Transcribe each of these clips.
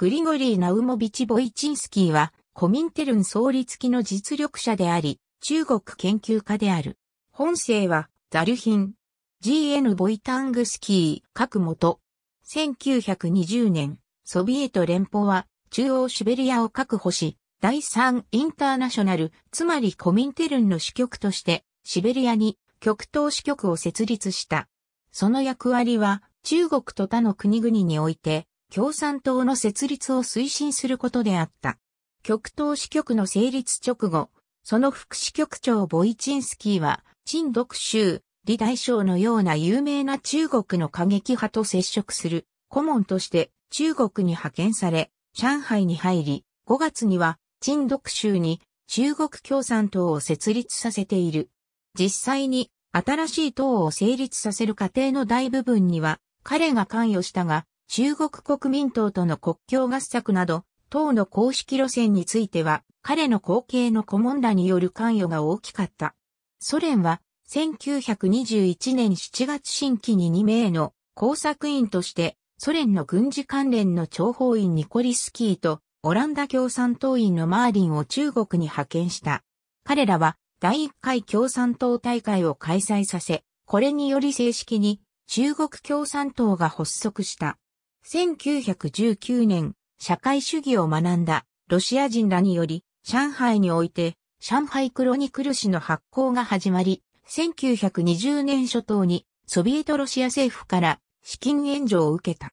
グリゴリー・ナウモビチ・ボイチンスキーは、コミンテルン創立期の実力者であり、中国研究家である。本姓は、ザルヒン。G.N. ボイタングスキー、各元。1920年、ソビエト連邦は、中央シベリアを確保し、第3インターナショナル、つまりコミンテルンの支局として、シベリアに極東支局を設立した。その役割は、中国と他の国々において、共産党の設立を推進することであった。極東支局の成立直後、その副支局長ボイチンスキーは、陳独州、李大将のような有名な中国の過激派と接触する顧問として中国に派遣され、上海に入り、5月には陳独州に中国共産党を設立させている。実際に新しい党を成立させる過程の大部分には彼が関与したが、中国国民党との国境合作など、党の公式路線については、彼の後継の顧問らによる関与が大きかった。ソ連は、1921年7月新規に2名の工作員として、ソ連の軍事関連の諜報員ニコリスキーと、オランダ共産党員のマーリンを中国に派遣した。彼らは、第1回共産党大会を開催させ、これにより正式に中国共産党が発足した。1919年、社会主義を学んだロシア人らにより、上海において、上海クロニクル氏の発行が始まり、1920年初頭にソビエトロシア政府から資金援助を受けた。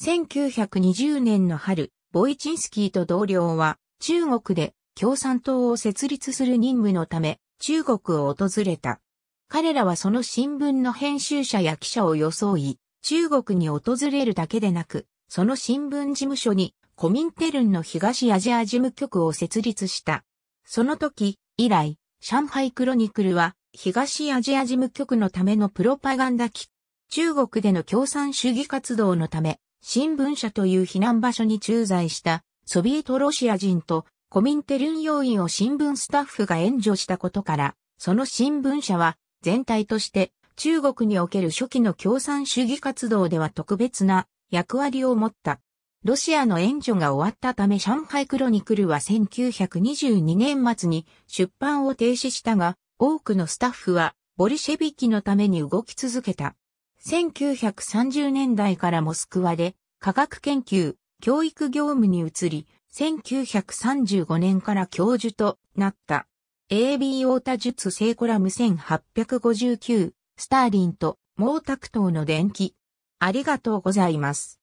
1920年の春、ボイチンスキーと同僚は中国で共産党を設立する任務のため中国を訪れた。彼らはその新聞の編集者や記者を装い、中国に訪れるだけでなく、その新聞事務所にコミンテルンの東アジア事務局を設立した。その時、以来、上海クロニクルは東アジア事務局のためのプロパガンダ機、中国での共産主義活動のため、新聞社という避難場所に駐在したソビエトロシア人とコミンテルン要員を新聞スタッフが援助したことから、その新聞社は全体として中国における初期の共産主義活動では特別な役割を持った。ロシアの援助が終わったため上海クロニクルは1922年末に出版を停止したが、多くのスタッフはボリシェビキのために動き続けた。1930年代からモスクワで科学研究、教育業務に移り、1935年から教授となった。AB オータ術聖コラム1859スターリンと毛沢東の伝記。ありがとうございます。